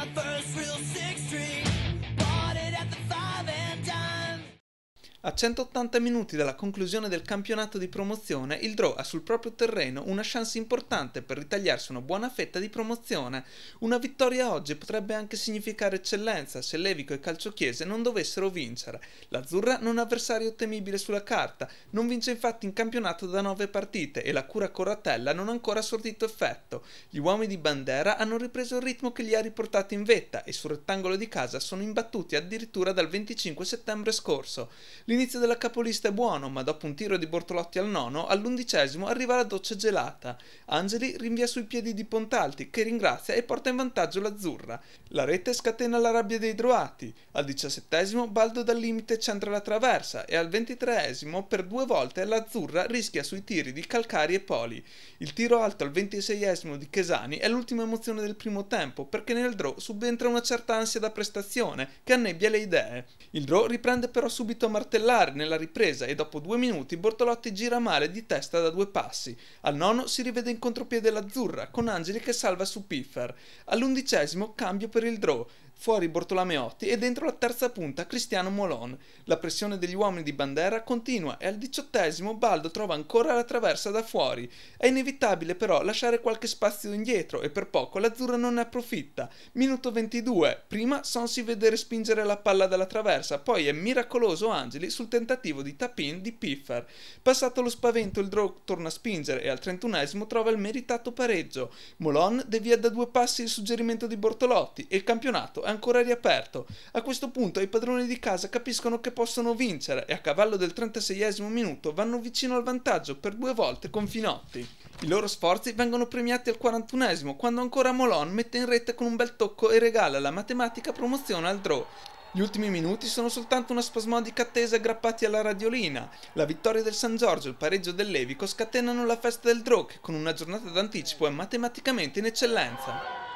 my first real six string. A 180 minuti dalla conclusione del campionato di promozione, il Draw ha sul proprio terreno una chance importante per ritagliarsi una buona fetta di promozione. Una vittoria oggi potrebbe anche significare eccellenza se Levico e Calciochiese non dovessero vincere. L'Azzurra non ha avversario temibile sulla carta, non vince infatti in campionato da 9 partite e la cura Corratella non ha ancora sortito effetto. Gli uomini di Bandera hanno ripreso il ritmo che li ha riportati in vetta e sul rettangolo di casa sono imbattuti addirittura dal 25 settembre scorso. L'inizio della capolista è buono, ma dopo un tiro di Bortolotti al nono, all'undicesimo arriva la doccia gelata. Angeli rinvia sui piedi di Pontalti, che ringrazia e porta in vantaggio l'azzurra. La rete scatena la rabbia dei droati. Al diciassettesimo Baldo dal limite centra la traversa e al ventitreesimo per due volte l'azzurra rischia sui tiri di Calcari e Poli. Il tiro alto al ventiseiesimo di Chesani è l'ultima emozione del primo tempo, perché nel draw subentra una certa ansia da prestazione che annebbia le idee. Il draw riprende però subito a martellare saltellare nella ripresa e dopo due minuti Bortolotti gira male di testa da due passi. Al nono si rivede in contropiede l'Azzurra, con Angeli che salva su Piffer. All'undicesimo cambio per il draw fuori Bortolameotti e dentro la terza punta Cristiano Molon. La pressione degli uomini di Bandera continua e al diciottesimo Baldo trova ancora la traversa da fuori. È inevitabile però lasciare qualche spazio indietro e per poco l'Azzurro non ne approfitta. Minuto 22, prima Son si vede respingere la palla dalla traversa, poi è miracoloso Angeli sul tentativo di tapin di Piffer. Passato lo spavento il Drog torna a spingere e al trentunesimo trova il meritato pareggio. Molon devia da due passi il suggerimento di Bortolotti e il campionato è ancora riaperto. A questo punto i padroni di casa capiscono che possono vincere e a cavallo del 36 esimo minuto vanno vicino al vantaggio per due volte con Finotti. I loro sforzi vengono premiati al 41 esimo quando ancora Molon mette in rete con un bel tocco e regala la matematica promozione al draw. Gli ultimi minuti sono soltanto una spasmodica attesa aggrappati alla radiolina. La vittoria del San Giorgio e il pareggio del Levico scatenano la festa del draw che con una giornata d'anticipo è matematicamente in eccellenza.